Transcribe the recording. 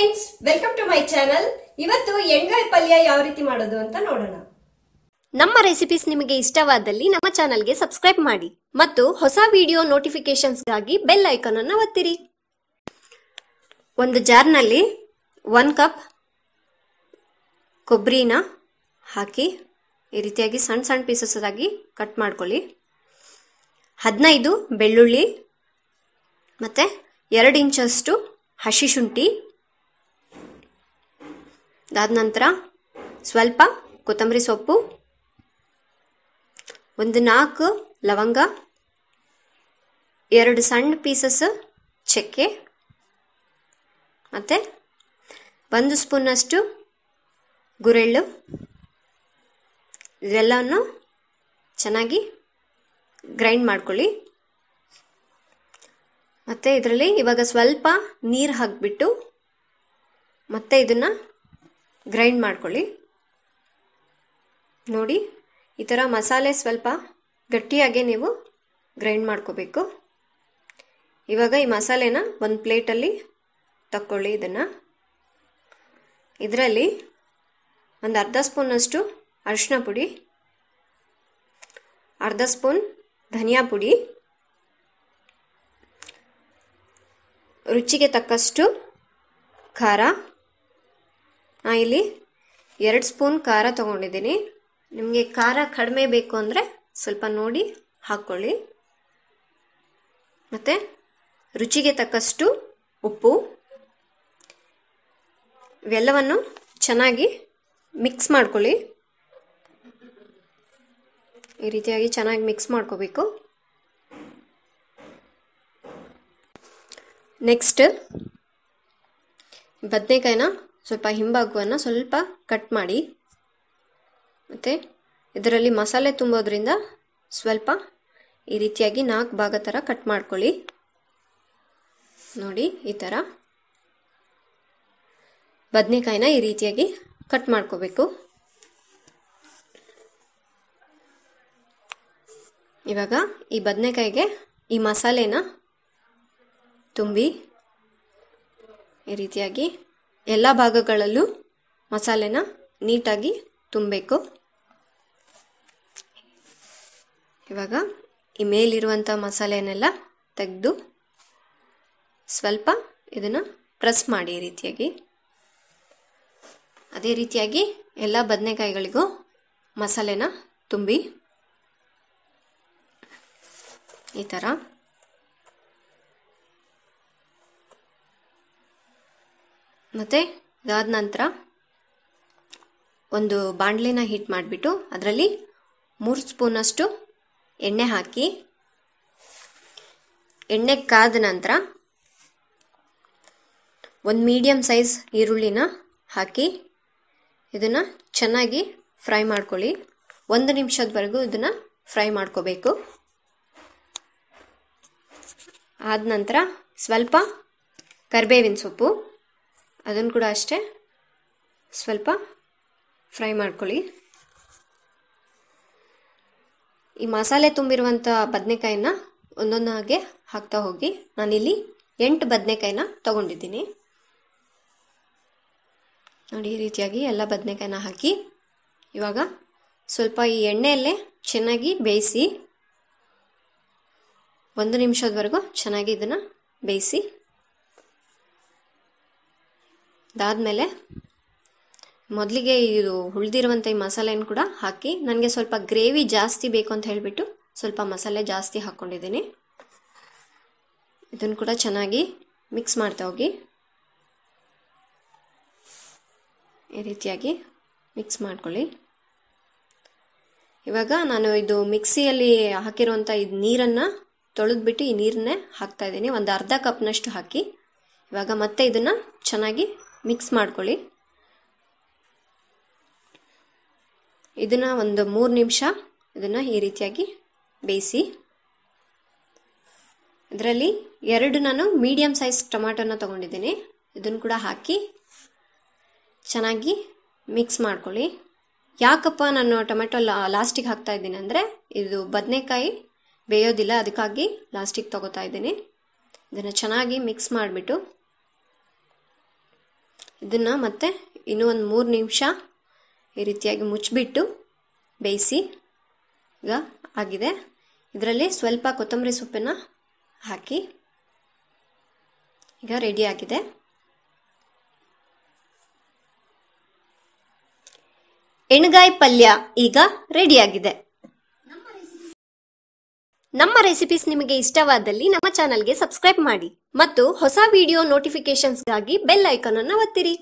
friends welcome to my channel ಇವತ್ತು ಎಣ್ಗಾಯಿ ಪಲ್ಯ ಯಾವ ರೀತಿ ಮಾಡೋದು ಅಂತ ನೋಡೋಣ ನಮ್ಮ ರೆಸಿಪೀಸ್ ನಿಮಗೆ ಇಷ್ಟವಾದಲ್ಲಿ ನಮ್ಮ ಚಾನಲ್ಗೆ ಸಬ್ಸ್ಕ್ರೈಬ್ ಮಾಡಿ ಮತ್ತು ಹೊಸ ವಿಡಿಯೋ ನೋಟಿಫಿಕೇಶನ್ಸ್ಗಾಗಿ ಬೆಲ್ ಐಕಾನ್ ಅನ್ನು ಒತ್ತಿರಿ ಒಂದು ಜಾರ್ನಲ್ಲಿ ಒನ್ ಕಪ್ ಕೊಬ್ಬರಿನ ಹಾಕಿ ಈ ರೀತಿಯಾಗಿ ಸಣ್ಣ ಸಣ್ಣ ಪೀಸಸ್ ಆಗಿ ಕಟ್ ಮಾಡ್ಕೊಳ್ಳಿ ಹದಿನೈದು ಬೆಳ್ಳುಳ್ಳಿ ಮತ್ತು ಎರಡು ಇಂಚಷ್ಟು ಹಸಿ ಶುಂಠಿ ಅದಾದ ನಂತರ ಸ್ವಲ್ಪ ಕೊತ್ತಂಬರಿ ಸೊಪ್ಪು ಒಂದು ನಾಲ್ಕು ಲವಂಗ ಎರಡು ಸಣ್ಣ ಪೀಸಸ್ ಚಕ್ಕೆ ಮತ್ತು ಒಂದು ಸ್ಪೂನಷ್ಟು ಗುರೆಳ್ಳು ಇದೆಲ್ಲವನ್ನು ಚೆನ್ನಾಗಿ ಗ್ರೈಂಡ್ ಮಾಡ್ಕೊಳ್ಳಿ ಮತ್ತು ಇದರಲ್ಲಿ ಇವಾಗ ಸ್ವಲ್ಪ ನೀರು ಹಾಕಿಬಿಟ್ಟು ಮತ್ತೆ ಇದನ್ನು ಗ್ರೈಂಡ್ ಮಾಡ್ಕೊಳ್ಳಿ ನೋಡಿ ಈ ಥರ ಮಸಾಲೆ ಸ್ವಲ್ಪ ಗಟ್ಟಿಯಾಗೆ ನೀವು ಗ್ರೈಂಡ್ ಮಾಡ್ಕೋಬೇಕು ಇವಾಗ ಈ ಮಸಾಲೆನ ಒಂದು ಪ್ಲೇಟಲ್ಲಿ ತಕ್ಕೊಳ್ಳಿ ಇದನ್ನು ಇದರಲ್ಲಿ ಒಂದು ಅರ್ಧ ಸ್ಪೂನಷ್ಟು ಅರಿಶಿನ ಪುಡಿ ಅರ್ಧ ಸ್ಪೂನ್ ಧನಿಯಾ ಪುಡಿ ರುಚಿಗೆ ತಕ್ಕಷ್ಟು ಖಾರ ಇಲ್ಲಿ ಎರಡು ಸ್ಪೂನ್ ಖಾರ ತೊಗೊಂಡಿದ್ದೀನಿ ನಿಮಗೆ ಖಾರ ಕಡಿಮೆ ಬೇಕು ಅಂದರೆ ಸ್ವಲ್ಪ ನೋಡಿ ಹಾಕ್ಕೊಳ್ಳಿ ಮತ್ತು ರುಚಿಗೆ ತಕ್ಕಷ್ಟು ಉಪ್ಪು ಇವೆಲ್ಲವನ್ನು ಚೆನ್ನಾಗಿ ಮಿಕ್ಸ್ ಮಾಡ್ಕೊಳ್ಳಿ ಈ ರೀತಿಯಾಗಿ ಚೆನ್ನಾಗಿ ಮಿಕ್ಸ್ ಮಾಡ್ಕೋಬೇಕು ನೆಕ್ಸ್ಟ್ ಬದನೆಕಾಯಿನ ಸ್ವಲ್ಪ ಹಿಂಬಾಗುವನ್ನ ಸ್ವಲ್ಪ ಕಟ್ ಮಾಡಿ ಮತ್ತು ಇದರಲ್ಲಿ ಮಸಾಲೆ ತುಂಬೋದ್ರಿಂದ ಸ್ವಲ್ಪ ಈ ರೀತಿಯಾಗಿ ನಾಲ್ಕು ಭಾಗ ಥರ ಕಟ್ ಮಾಡ್ಕೊಳ್ಳಿ ನೋಡಿ ಈ ಥರ ಬದನೆಕಾಯಿನ ಈ ರೀತಿಯಾಗಿ ಕಟ್ ಮಾಡ್ಕೋಬೇಕು ಇವಾಗ ಈ ಬದನೆಕಾಯಿಗೆ ಈ ಮಸಾಲೆನ ತುಂಬಿ ಈ ರೀತಿಯಾಗಿ ಎಲ್ಲ ಭಾಗಗಳಲ್ಲೂ ಮಸಾಲೆನ ನೀಟಾಗಿ ತುಂಬಬೇಕು ಇವಾಗ ಈ ಮೇಲಿರುವಂಥ ಮಸಾಲೆಯನ್ನೆಲ್ಲ ತೆಗೆದು ಸ್ವಲ್ಪ ಇದನ್ನು ಪ್ರೆಸ್ ಮಾಡಿ ಈ ರೀತಿಯಾಗಿ ಅದೇ ರೀತಿಯಾಗಿ ಎಲ್ಲ ಬದನೆಕಾಯಿಗಳಿಗೂ ಮಸಾಲೆನ ತುಂಬಿ ಈ ಥರ ಮತ್ತು ಇದಾದ ನಂತರ ಒಂದು ಬಾಣಲಿನ ಹೀಟ್ ಮಾಡಿಬಿಟ್ಟು ಅದರಲ್ಲಿ ಮೂರು ಸ್ಪೂನಷ್ಟು ಎಣ್ಣೆ ಹಾಕಿ ಎಣ್ಣೆ ಕಾದ ನಂತರ ಒಂದು ಮೀಡಿಯಂ ಸೈಜ್ ಈರುಳ್ಳಿನ ಹಾಕಿ ಇದನ್ನು ಚೆನ್ನಾಗಿ ಫ್ರೈ ಮಾಡ್ಕೊಳ್ಳಿ ಒಂದು ನಿಮಿಷದವರೆಗೂ ಇದನ್ನು ಫ್ರೈ ಮಾಡ್ಕೋಬೇಕು ಆದ ನಂತರ ಸ್ವಲ್ಪ ಕರಿಬೇವಿನ ಸೊಪ್ಪು ಅದನ್ನು ಕೂಡ ಅಷ್ಟೇ ಸ್ವಲ್ಪ ಫ್ರೈ ಮಾಡ್ಕೊಳ್ಳಿ ಈ ಮಸಾಲೆ ತುಂಬಿರುವಂಥ ಬದನೆಕಾಯಿನ ಒಂದೊಂದು ಹಾಗೆ ಹಾಕ್ತಾ ಹೋಗಿ ನಾನಿಲ್ಲಿ ಎಂಟು ಬದನೆಕಾಯಿನ ತಗೊಂಡಿದ್ದೀನಿ ನೋಡಿ ಈ ರೀತಿಯಾಗಿ ಎಲ್ಲ ಬದನೆಕಾಯಿನ ಹಾಕಿ ಇವಾಗ ಸ್ವಲ್ಪ ಈ ಎಣ್ಣೆಯಲ್ಲೇ ಚೆನ್ನಾಗಿ ಬೇಯಿಸಿ ಒಂದು ನಿಮಿಷದವರೆಗೂ ಚೆನ್ನಾಗಿ ಇದನ್ನು ಬೇಯಿಸಿ ಅದಾದಮೇಲೆ ಮೊದಲಿಗೆ ಇದು ಉಳಿದಿರುವಂಥ ಈ ಮಸಾಲೆಯನ್ನು ಕೂಡ ಹಾಕಿ ನನಗೆ ಸ್ವಲ್ಪ ಗ್ರೇವಿ ಜಾಸ್ತಿ ಬೇಕು ಅಂತ ಹೇಳಿಬಿಟ್ಟು ಸ್ವಲ್ಪ ಮಸಾಲೆ ಜಾಸ್ತಿ ಹಾಕ್ಕೊಂಡಿದ್ದೀನಿ ಇದನ್ನು ಕೂಡ ಚೆನ್ನಾಗಿ ಮಿಕ್ಸ್ ಮಾಡ್ತಾ ಹೋಗಿ ಈ ರೀತಿಯಾಗಿ ಮಿಕ್ಸ್ ಮಾಡ್ಕೊಳ್ಳಿ ಇವಾಗ ನಾನು ಇದು ಮಿಕ್ಸಿಯಲ್ಲಿ ಹಾಕಿರುವಂಥ ಇದು ನೀರನ್ನು ತೊಳೆದ್ಬಿಟ್ಟು ಈ ನೀರನ್ನೇ ಹಾಕ್ತಾ ಇದ್ದೀನಿ ಒಂದು ಅರ್ಧ ಕಪ್ನಷ್ಟು ಹಾಕಿ ಇವಾಗ ಮತ್ತೆ ಇದನ್ನು ಚೆನ್ನಾಗಿ ಮಿಕ್ಸ್ ಮಾಡ್ಕೊಳ್ಳಿ ಇದನ್ನು ಒಂದು ಮೂರು ನಿಮಿಷ ಇದನ್ನು ಈ ರೀತಿಯಾಗಿ ಬೇಯಿಸಿ ಇದರಲ್ಲಿ ಎರಡು ನಾನು ಮೀಡಿಯಮ್ ಸೈಜ್ ಟೊಮ್ಯಾಟೋನ ತೊಗೊಂಡಿದ್ದೀನಿ ಇದನ್ನು ಕೂಡ ಹಾಕಿ ಚೆನ್ನಾಗಿ ಮಿಕ್ಸ್ ಮಾಡ್ಕೊಳ್ಳಿ ಯಾಕಪ್ಪ ನಾನು ಟೊಮೆಟೊ ಲಾಸ್ಟಿಗೆ ಹಾಕ್ತಾ ಇದ್ದೀನಿ ಅಂದರೆ ಇದು ಬದನೆಕಾಯಿ ಬೇಯೋದಿಲ್ಲ ಅದಕ್ಕಾಗಿ ಲಾಸ್ಟಿಗೆ ತಗೋತಾ ಇದ್ದೀನಿ ಇದನ್ನು ಚೆನ್ನಾಗಿ ಮಿಕ್ಸ್ ಮಾಡಿಬಿಟ್ಟು ಇದನ್ನು ಮತ್ತೆ ಇನ್ನೂ ಒಂದು ಮೂರು ನಿಮಿಷ ಈ ರೀತಿಯಾಗಿ ಮುಚ್ಚಿಬಿಟ್ಟು ಬೇಯಿಸಿ ಈಗ ಆಗಿದೆ ಇದರಲ್ಲಿ ಸ್ವಲ್ಪ ಕೊತ್ತಂಬರಿ ಸೊಪ್ಪನ್ನು ಹಾಕಿ ಈಗ ರೆಡಿಯಾಗಿದೆ ಎಣ್ಗಾಯಿ ಪಲ್ಯ ಈಗ ರೆಡಿಯಾಗಿದೆ ನಮ್ಮ ರೆಸಿಪೀಸ್ ನಿಮಗೆ ಇಷ್ಟವಾದಲ್ಲಿ ನಮ್ಮ ಚಾನಲ್ಗೆ ಸಬ್ಸ್ಕ್ರೈಬ್ ಮಾಡಿ ಮತ್ತು ಹೊಸ ವಿಡಿಯೋ ನೋಟಿಫಿಕೇಶನ್ಸ್ಗಾಗಿ ಬೆಲ್ ಐಕಾನ್ ಅನ್ನು ಒತ್ತಿರಿ